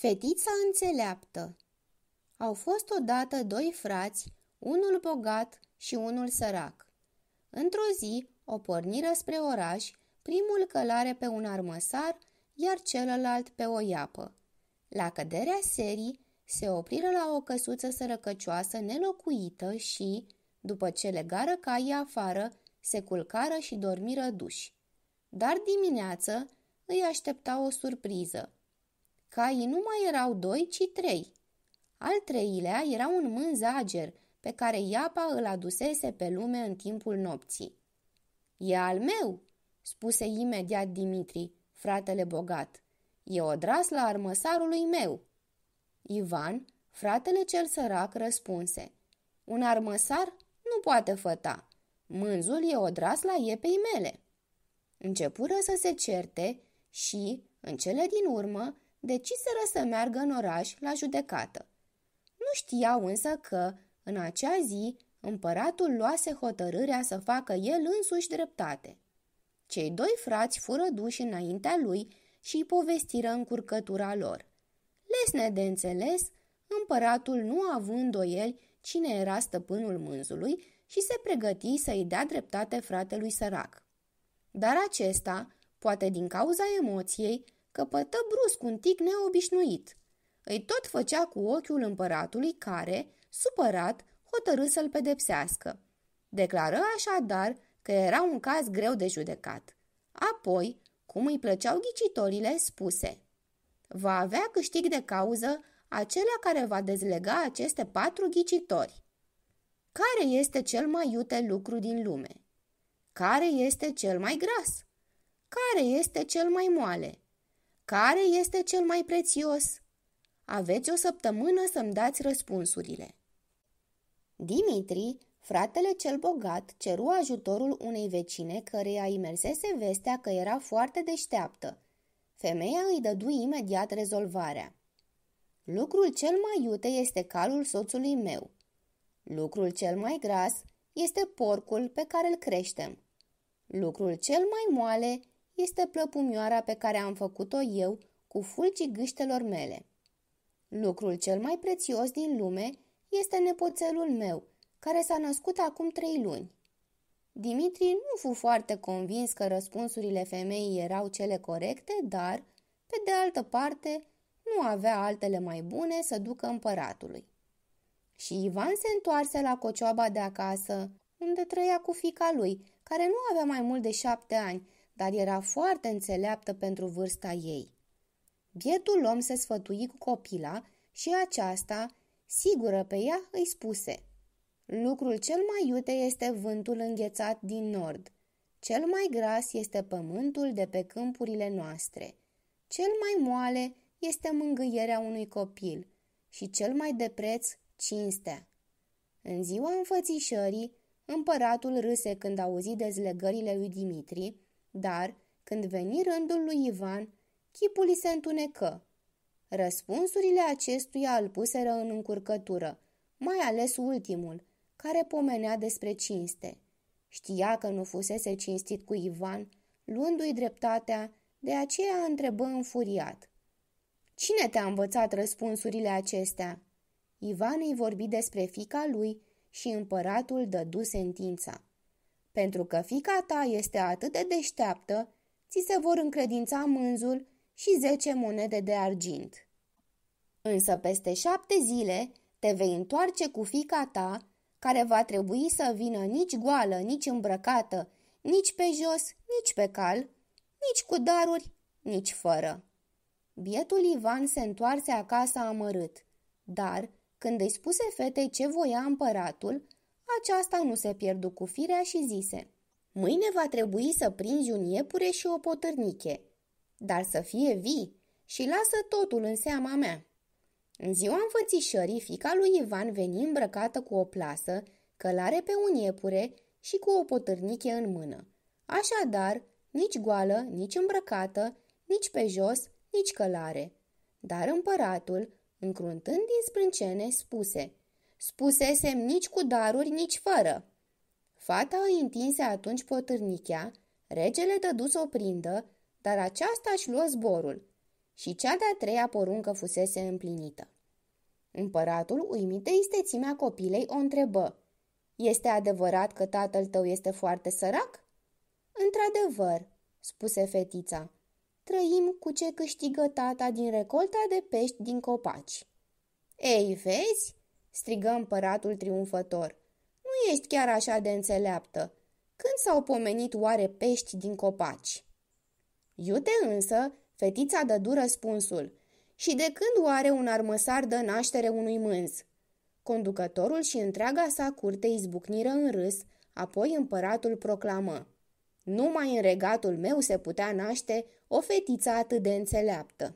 Fetița înțeleaptă Au fost odată doi frați, unul bogat și unul sărac. Într-o zi, o porniră spre oraș, primul călare pe un armăsar, iar celălalt pe o iapă. La căderea serii, se opriră la o căsuță sărăcăcioasă nelocuită și, după ce legară caii afară, se culcară și dormiră duși. Dar dimineață îi aștepta o surpriză – Caii nu mai erau doi, ci trei. Al treilea era un mânzager pe care iapa îl adusese pe lume în timpul nopții. E al meu!" spuse imediat Dimitri, fratele bogat. E odras la armăsarului meu!" Ivan, fratele cel sărac, răspunse. Un armăsar nu poate făta. Mânzul e odras la iepei mele." Începură să se certe și, în cele din urmă, deciseră să meargă în oraș la judecată. Nu știau însă că, în acea zi, împăratul luase hotărârea să facă el însuși dreptate. Cei doi frați fură duși înaintea lui și îi povestiră încurcătura lor. Lesne de înțeles, împăratul nu având el cine era stăpânul mânzului și se pregăti să-i dea dreptate fratelui sărac. Dar acesta, poate din cauza emoției, căpătă brusc un tic neobișnuit. Îi tot făcea cu ochiul împăratului care, supărat, hotărâ să-l pedepsească. Declară așadar că era un caz greu de judecat. Apoi, cum îi plăceau ghicitorile, spuse Va avea câștig de cauză acela care va dezlega aceste patru ghicitori. Care este cel mai iute lucru din lume? Care este cel mai gras? Care este cel mai moale? Care este cel mai prețios? Aveți o săptămână să-mi dați răspunsurile. Dimitri, fratele cel bogat, ceru ajutorul unei vecine care a imersese vestea că era foarte deșteaptă. Femeia îi dădu imediat rezolvarea. Lucrul cel mai iute este calul soțului meu. Lucrul cel mai gras este porcul pe care îl creștem. Lucrul cel mai moale este plăpumioara pe care am făcut-o eu cu fulgii gâștelor mele. Lucrul cel mai prețios din lume este nepoțelul meu, care s-a născut acum trei luni. Dimitri nu fu foarte convins că răspunsurile femeii erau cele corecte, dar, pe de altă parte, nu avea altele mai bune să ducă împăratului. Și Ivan se întoarse la cocioaba de acasă, unde trăia cu fica lui, care nu avea mai mult de șapte ani, dar era foarte înțeleaptă pentru vârsta ei. Bietul om se sfătui cu copila și aceasta, sigură pe ea, îi spuse Lucrul cel mai iute este vântul înghețat din nord. Cel mai gras este pământul de pe câmpurile noastre. Cel mai moale este mângâierea unui copil și cel mai de preț cinstea. În ziua înfățișării, împăratul râse când auzi dezlegările lui Dimitri, dar, când veni rândul lui Ivan, chipul îi se întunecă. Răspunsurile acestuia îl puseră în încurcătură, mai ales ultimul, care pomenea despre cinste. Știa că nu fusese cinstit cu Ivan, luându-i dreptatea, de aceea întrebă înfuriat. Cine te-a învățat răspunsurile acestea?" Ivan îi vorbi despre fica lui și împăratul dădu sentința. Pentru că fica ta este atât de deșteaptă, ți se vor încredința mânzul și zece monede de argint. Însă peste șapte zile te vei întoarce cu fica ta, care va trebui să vină nici goală, nici îmbrăcată, nici pe jos, nici pe cal, nici cu daruri, nici fără. Bietul Ivan se întoarse acasă amărât, dar, când îi spuse fetei ce voia împăratul, aceasta nu se pierdu cu firea și zise Mâine va trebui să prinzi un iepure și o potârniche, dar să fie vii și lasă totul în seama mea. În ziua înfățișării, fica lui Ivan veni îmbrăcată cu o plasă, călare pe un iepure și cu o potârniche în mână. Așadar, nici goală, nici îmbrăcată, nici pe jos, nici călare. Dar împăratul, încruntând din sprâncene, spuse – Spusesem nici cu daruri, nici fără. Fata îi întinse atunci potârnichea, regele dădu să o prindă, dar aceasta își luă zborul și cea de-a treia poruncă fusese împlinită. Împăratul, uimit de istețimea copilei, o întrebă. Este adevărat că tatăl tău este foarte sărac?" Într-adevăr," spuse fetița, trăim cu ce câștigă tata din recolta de pești din copaci." Ei, vezi?" strigă împăratul triumfător. Nu ești chiar așa de înțeleaptă. Când s-au pomenit oare pești din copaci? Iute însă, fetița dădu răspunsul. Și de când oare un armăsar dă naștere unui mânz? Conducătorul și întreaga sa curte izbucniră în râs, apoi împăratul proclamă. Numai în regatul meu se putea naște o fetiță atât de înțeleaptă.